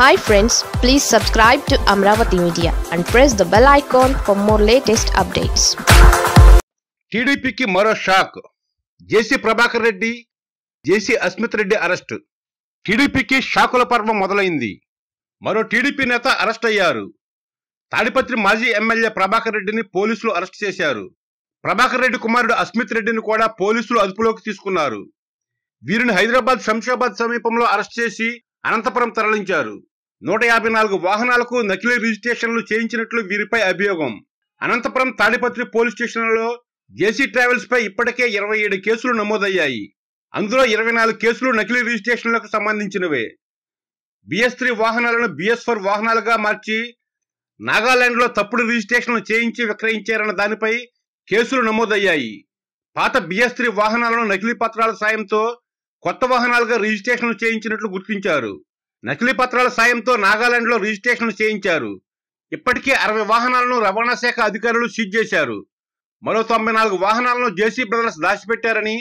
hi friends please subscribe to Amaravati media and press the bell icon for more latest updates టీడీపీకి మరో shock J C Prabhakar Reddy J C Asmit Reddy arrest టీడీపీకి షాకుల పర్వం మొదలైంది మరో టీడీపీ నేత అరెస్ట్ అయ్యారు తాడిపత్రి మాజీ ఎమ్మెల్యే ప్రభాకర్ రెడ్డిని పోలీసులు అరెస్ట్ చేశారు ప్రభాకర్ రెడ్డి కుమారుడు అస్మిత్ రెడ్డిని కూడా పోలీసులు అదుపులోకి తీసుకున్నారు వీరిని హైదరాబాద్ శంషాబాద్ సమీపంలో అరెస్ట్ చేసి అనంతపురం తరలించారు నూట యాభై నాలుగు వాహనాలకు నకిలీ రిజిస్ట్రేషన్లు చేయించినట్లు వీరిపై అభియోగం అనంతపురం తాడిపత్రి పోలీస్ స్టేషన్లో జేసీ ట్రావెల్స్ పై ఇప్పటికే ఇరవై ఏడు కేసులు నమోదయ్యాయి అందులో ఇరవై నాలుగు కేసులు నకిలీ రిజిస్ట్రేషన్లకు సంబంధించినవే బిఎస్ త్రీ వాహనాలను బిఎస్ ఫోర్ వాహనాలుగా మార్చి నాగాలాండ్లో తప్పుడు రిజిస్ట్రేషన్లు చేయించి విక్రయించారన్న దానిపై కేసులు నమోదయ్యాయి పాత బిఎస్ త్రీ వాహనాలను నకిలీ పత్రాల సాయంతో కొత్త వాహనాలుగా రిజిస్ట్రేషన్లు చేయించినట్లు గుర్తించారు నకిలీ పత్రాల సాయంతో నాగాలాండ్లో రిజిస్ట్రేషన్లు చేయించారు ఇప్పటికే అరవై వాహనాలను రవాణా శాఖ అధికారులు సీజ్ చేశారు మరో తొంభై నాలుగు వాహనాలను జేసీ బ్రదర్స్ దాచిపెట్టారని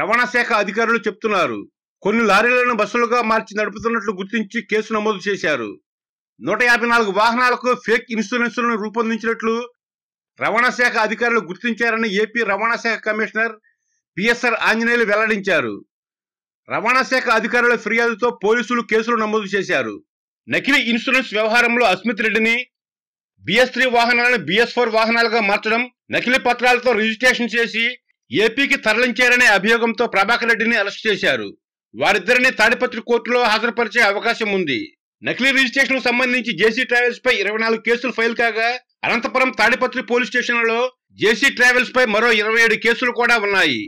రవాణా శాఖ అధికారులు చెప్తున్నారు కొన్ని లారీలను బస్సులుగా మార్చి నడుపుతున్నట్లు గుర్తించి కేసు నమోదు చేశారు నూట యాభై నాలుగు వాహనాలకు ఫేక్ ఇన్సూరెన్సులను రూపొందించినట్లు రవాణా శాఖ అధికారులు గుర్తించారని ఏపీ రవాణా శాఖ కమిషనర్ పిఎస్ఆర్ ఆంజనేయులు వెల్లడించారు రవాణా శాఖ అధికారుల ఫిర్యాదుతో పోలీసులు కేసులు నమోదు చేశారు నకిలీ ఇన్సూరెన్స్ వ్యవహారంలో అస్మిత్ రెడ్డిని బిఎస్ త్రీ వాహనాలను బిఎస్ ఫోర్ వాహనాలుగా మార్చడం నకిలీ పత్రాలతో రిజిస్ట్రేషన్ చేసి ఏపీకి తరలించారనే అభియోగంతో ప్రభాకర్ రెడ్డిని అరెస్ట్ చేశారు వారిద్దరిని తాడిపత్రి కోర్టులో హాజరుపరిచే అవకాశం ఉంది నకిలీ రిజిస్ట్రేషన్ సంబంధించి జేసీ ట్రావెల్స్ పై ఇరవై నాలుగు కేసులు ఫైల్ కాగా అనంతపురం తాడిపత్రి పోలీస్ స్టేషన్లలో జేసీ ట్రావెల్స్ పై మరో ఇరవై ఏడు కేసులు కూడా ఉన్నాయి